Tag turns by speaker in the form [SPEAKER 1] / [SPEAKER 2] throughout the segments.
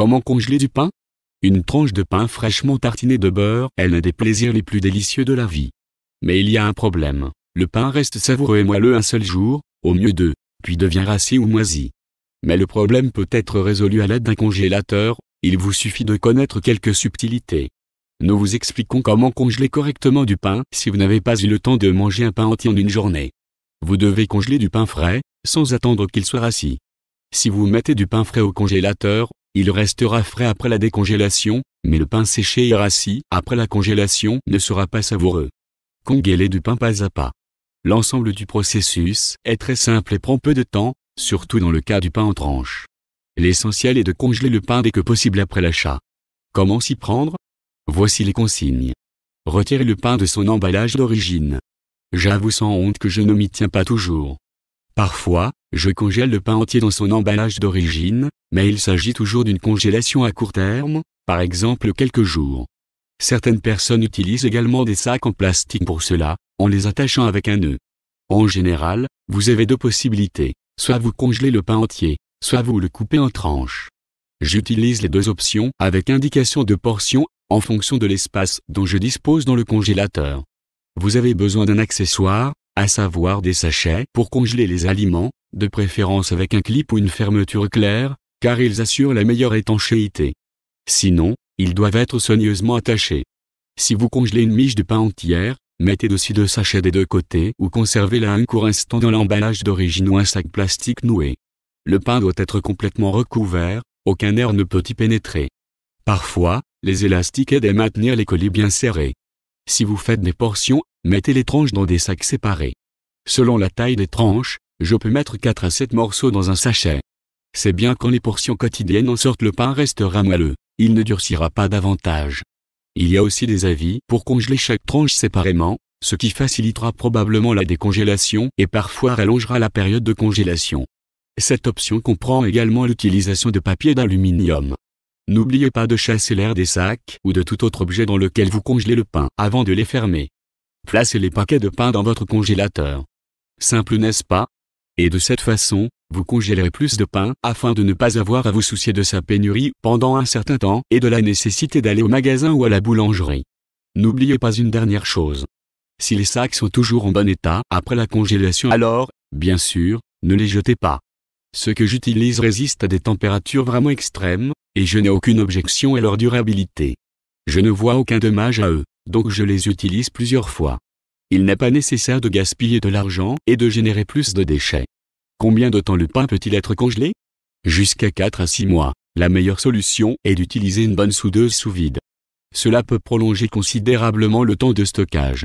[SPEAKER 1] Comment congeler du pain Une tranche de pain fraîchement tartinée de beurre est l'un des plaisirs les plus délicieux de la vie. Mais il y a un problème. Le pain reste savoureux et moelleux un seul jour, au mieux deux, puis devient rassis ou moisi. Mais le problème peut être résolu à l'aide d'un congélateur, il vous suffit de connaître quelques subtilités. Nous vous expliquons comment congeler correctement du pain si vous n'avez pas eu le temps de manger un pain entier en une journée. Vous devez congeler du pain frais, sans attendre qu'il soit rassis. Si vous mettez du pain frais au congélateur, il restera frais après la décongélation, mais le pain séché et rassis après la congélation ne sera pas savoureux. Congeler du pain pas à pas. L'ensemble du processus est très simple et prend peu de temps, surtout dans le cas du pain en tranche. L'essentiel est de congeler le pain dès que possible après l'achat. Comment s'y prendre Voici les consignes. Retirez le pain de son emballage d'origine. J'avoue sans honte que je ne m'y tiens pas toujours. Parfois, je congèle le pain entier dans son emballage d'origine, mais il s'agit toujours d'une congélation à court terme, par exemple quelques jours. Certaines personnes utilisent également des sacs en plastique pour cela, en les attachant avec un nœud. En général, vous avez deux possibilités, soit vous congelez le pain entier, soit vous le coupez en tranches. J'utilise les deux options avec indication de portion, en fonction de l'espace dont je dispose dans le congélateur. Vous avez besoin d'un accessoire, à savoir des sachets pour congeler les aliments, de préférence avec un clip ou une fermeture claire, car ils assurent la meilleure étanchéité. Sinon, ils doivent être soigneusement attachés. Si vous congelez une miche de pain entière, mettez dessus deux sachets des deux côtés ou conservez-la un court instant dans l'emballage d'origine ou un sac plastique noué. Le pain doit être complètement recouvert, aucun air ne peut y pénétrer. Parfois, les élastiques aident à maintenir les colis bien serrés. Si vous faites des portions Mettez les tranches dans des sacs séparés. Selon la taille des tranches, je peux mettre 4 à 7 morceaux dans un sachet. C'est bien quand les portions quotidiennes en sortent le pain restera moelleux, il ne durcira pas davantage. Il y a aussi des avis pour congeler chaque tranche séparément, ce qui facilitera probablement la décongélation et parfois rallongera la période de congélation. Cette option comprend également l'utilisation de papier d'aluminium. N'oubliez pas de chasser l'air des sacs ou de tout autre objet dans lequel vous congelez le pain avant de les fermer. Placez les paquets de pain dans votre congélateur. Simple n'est-ce pas Et de cette façon, vous congélerez plus de pain afin de ne pas avoir à vous soucier de sa pénurie pendant un certain temps et de la nécessité d'aller au magasin ou à la boulangerie. N'oubliez pas une dernière chose. Si les sacs sont toujours en bon état après la congélation alors, bien sûr, ne les jetez pas. Ceux que j'utilise résistent à des températures vraiment extrêmes, et je n'ai aucune objection à leur durabilité. Je ne vois aucun dommage à eux donc je les utilise plusieurs fois. Il n'est pas nécessaire de gaspiller de l'argent et de générer plus de déchets. Combien de temps le pain peut-il être congelé Jusqu'à 4 à 6 mois. La meilleure solution est d'utiliser une bonne soudeuse sous vide. Cela peut prolonger considérablement le temps de stockage.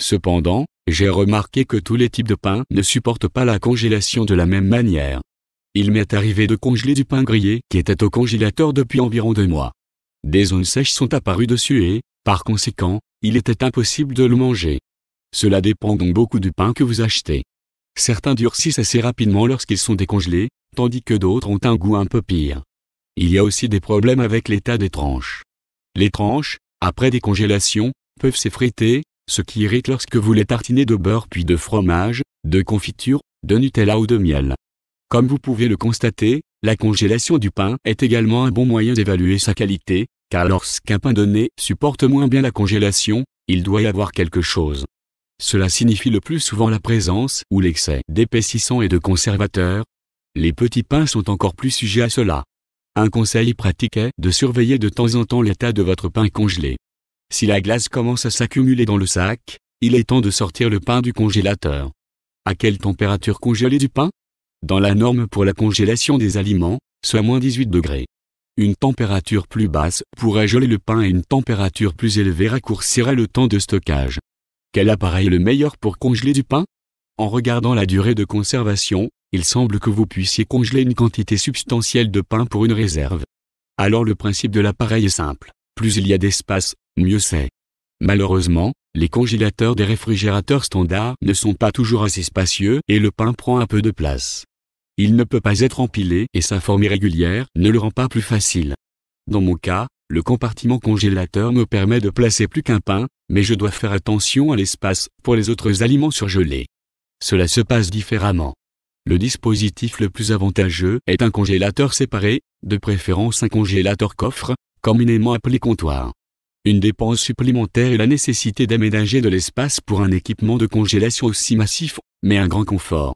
[SPEAKER 1] Cependant, j'ai remarqué que tous les types de pain ne supportent pas la congélation de la même manière. Il m'est arrivé de congeler du pain grillé qui était au congélateur depuis environ deux mois. Des zones sèches sont apparues dessus et, par conséquent, il était impossible de le manger. Cela dépend donc beaucoup du pain que vous achetez. Certains durcissent assez rapidement lorsqu'ils sont décongelés, tandis que d'autres ont un goût un peu pire. Il y a aussi des problèmes avec l'état des tranches. Les tranches, après décongélation, peuvent s'effriter, ce qui irrite lorsque vous les tartinez de beurre puis de fromage, de confiture, de Nutella ou de miel. Comme vous pouvez le constater, la congélation du pain est également un bon moyen d'évaluer sa qualité, car lorsqu'un pain donné supporte moins bien la congélation, il doit y avoir quelque chose. Cela signifie le plus souvent la présence ou l'excès d'épaississants et de conservateurs. Les petits pains sont encore plus sujets à cela. Un conseil pratique est de surveiller de temps en temps l'état de votre pain congelé. Si la glace commence à s'accumuler dans le sac, il est temps de sortir le pain du congélateur. À quelle température congeler du pain dans la norme pour la congélation des aliments, soit moins 18 degrés. Une température plus basse pourrait geler le pain et une température plus élevée raccourcirait le temps de stockage. Quel appareil est le meilleur pour congeler du pain En regardant la durée de conservation, il semble que vous puissiez congeler une quantité substantielle de pain pour une réserve. Alors le principe de l'appareil est simple, plus il y a d'espace, mieux c'est. Malheureusement, les congélateurs des réfrigérateurs standards ne sont pas toujours assez spacieux et le pain prend un peu de place. Il ne peut pas être empilé et sa forme irrégulière ne le rend pas plus facile. Dans mon cas, le compartiment congélateur me permet de placer plus qu'un pain, mais je dois faire attention à l'espace pour les autres aliments surgelés. Cela se passe différemment. Le dispositif le plus avantageux est un congélateur séparé, de préférence un congélateur coffre, communément appelé comptoir. Une dépense supplémentaire est la nécessité d'aménager de l'espace pour un équipement de congélation aussi massif, mais un grand confort.